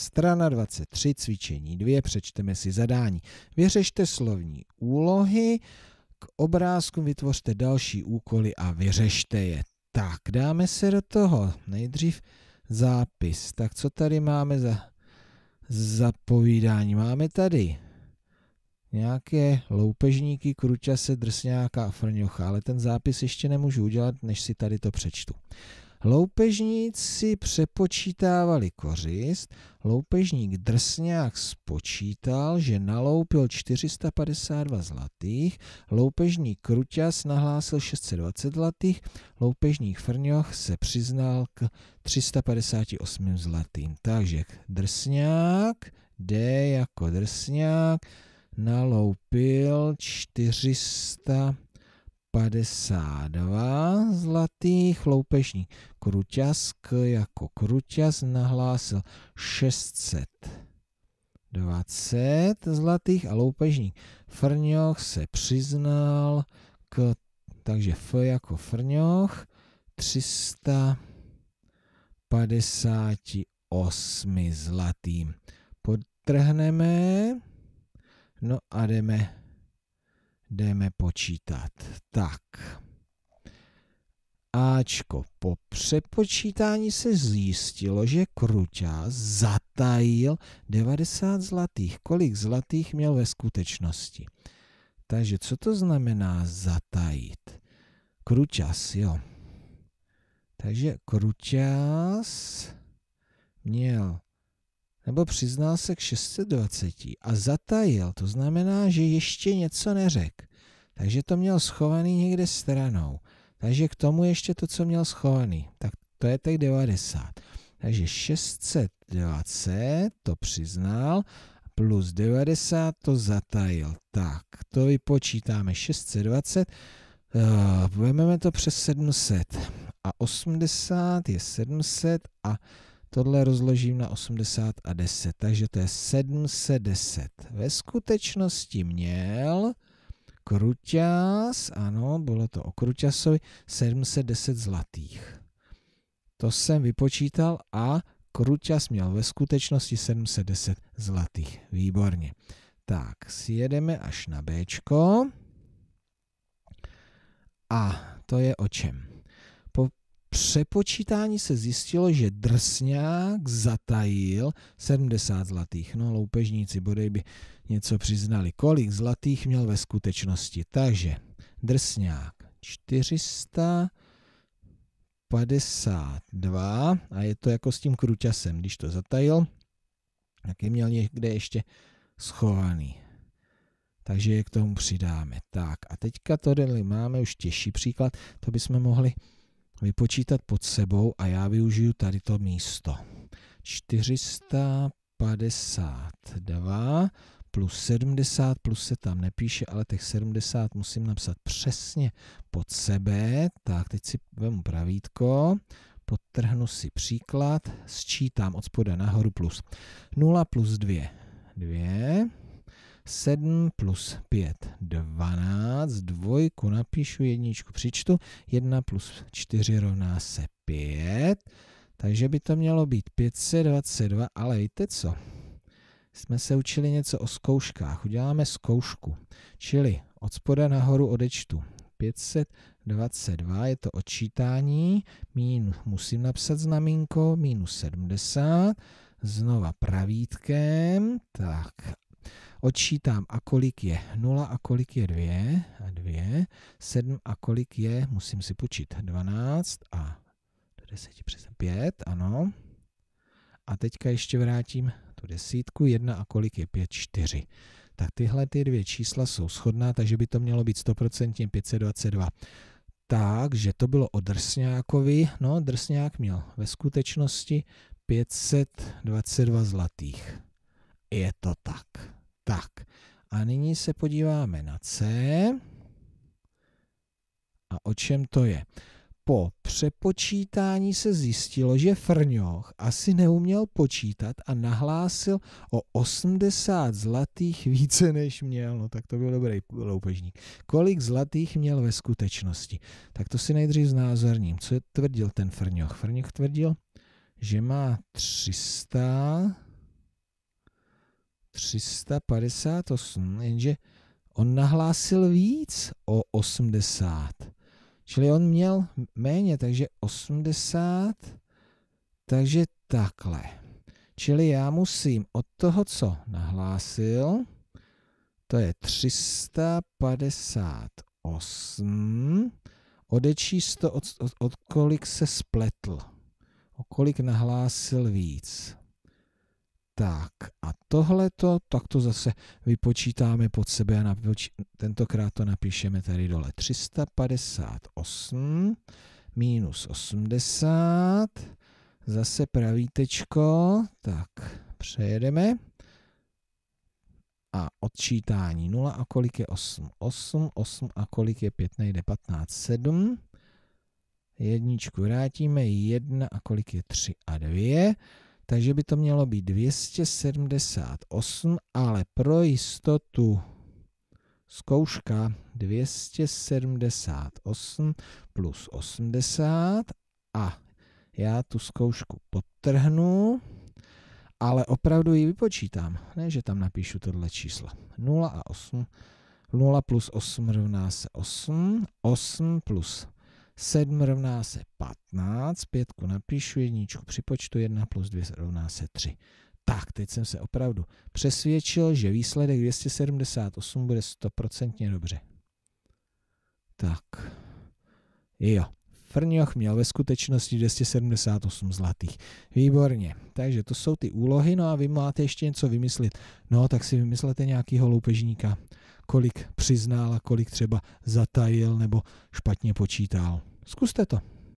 Strana 23, cvičení 2, přečteme si zadání. Vyřešte slovní úlohy, k obrázku vytvořte další úkoly a vyřešte je. Tak, dáme se do toho. Nejdřív zápis. Tak co tady máme za, zapovídání? povídání? Máme tady nějaké loupežníky, kručase, drsňáka a frňocha, ale ten zápis ještě nemůžu udělat, než si tady to přečtu. Loupežníci přepočítávali kořist, loupežník drsňák spočítal, že naloupil 452 zlatých, loupežník Kruťas nahlásil 620 zlatých, loupežník Frňoch se přiznal k 358 zlatým. Takže drsňák, D jako drsňák, naloupil 400 52 zlatých loupežník. Kruťask jako kruťas nahlásil 620 zlatých a loupežník Frňoch se přiznal k, takže F jako Frňoch 358 zlatým. Podtrhneme, no a jdeme jdeme počítat. Tak. Ačko. Po přepočítání se zjistilo, že Kruťa zatajil 90 zlatých. Kolik zlatých měl ve skutečnosti? Takže co to znamená zatajit? Kruťas, jo. Takže Kruťas měl nebo přiznal se k 620 a zatajil, to znamená, že ještě něco neřekl. Takže to měl schovaný někde stranou. Takže k tomu ještě to, co měl schovaný. Tak to je tak 90. Takže 620 to přiznal, plus 90 to zatajil. Tak, to vypočítáme 620, uh, eh, vezmeme to přes 700 a 80 je 700 a Tohle rozložím na 80 a 10, takže to je 710. Ve skutečnosti měl Kruťas, ano, bylo to o Kruťasovi, 710 zlatých. To jsem vypočítal a Kruťas měl ve skutečnosti 710 zlatých. Výborně. Tak, sjedeme až na Bčko. A to je o čem? přepočítání se zjistilo, že drsňák zatajil 70 zlatých. No, loupežníci bodej by něco přiznali. Kolik zlatých měl ve skutečnosti? Takže drsňák 452 a je to jako s tím kruťasem. Když to zatajil, tak je měl někde ještě schovaný. Takže je k tomu přidáme. Tak a teďka to máme už těžší příklad, to bychom mohli vypočítat pod sebou a já využiju tady to místo. 452 plus 70, plus se tam nepíše, ale těch 70 musím napsat přesně pod sebe. Tak, teď si vemu pravítko, podtrhnu si příklad, sčítám od spoda nahoru plus 0 plus 2, 2, 7 plus 5, 12, dvojku napíšu, jedničku přičtu, 1 plus 4 rovná se 5, takže by to mělo být 522, ale víte co? Jsme se učili něco o zkouškách, uděláme zkoušku, čili od spoda nahoru odečtu 522, je to odčítání, mín, musím napsat znamínko, minus 70, znova pravítkem, tak odčítám a kolik je 0 a kolik je 2 a 2, 7 a kolik je, musím si počít 12 a do 10 přes 5, ano. A teďka ještě vrátím tu desítku, 1 a kolik je 5, 4 tak tyhle ty dvě čísla jsou shodná, takže by to mělo být 100% 522. Takže to bylo o Drsňákovi. No, Drsňák měl ve skutečnosti 522 zlatých. Je to tak. A nyní se podíváme na C. A o čem to je? Po přepočítání se zjistilo, že Frňoch asi neuměl počítat a nahlásil o 80 zlatých více, než měl. No tak to byl dobrý loupežník. Kolik zlatých měl ve skutečnosti? Tak to si nejdřív znázorním. Co je tvrdil ten Frňoch? Frňoch tvrdil, že má 300 358, jenže on nahlásil víc o 80. Čili on měl méně, takže 80, takže takhle. Čili já musím od toho, co nahlásil, to je 358, odečíst to, od, od, od kolik se spletl, o kolik nahlásil víc. Tak a tohleto, tak to zase vypočítáme pod sebe a napoč... tentokrát to napíšeme tady dole. 358 minus 80, zase pravítečko, tak přejedeme a odčítání 0 a kolik je 8? 8, 8 a kolik je 5? Nejde 15, 7. Jedničku vrátíme, 1 a kolik je 3 a 2 takže by to mělo být 278, ale pro jistotu zkouška 278 plus 80 a já tu zkoušku podtrhnu, ale opravdu ji vypočítám, ne že tam napíšu tohle číslo. 0 a 8, 0 plus 8 rovná se 8, 8 plus 7 rovná se 15, pětku napíšu, jedničku připočtu, 1 plus 2 rovná se 3. Tak, teď jsem se opravdu přesvědčil, že výsledek 278 bude 100% dobře. Tak, jo. Frňoch měl ve skutečnosti 278 zlatých. Výborně. Takže to jsou ty úlohy, no a vy máte ještě něco vymyslit. No, tak si vymyslete nějakýho loupežníka, kolik přiznal a kolik třeba zatajil nebo špatně počítal. Zkuste to.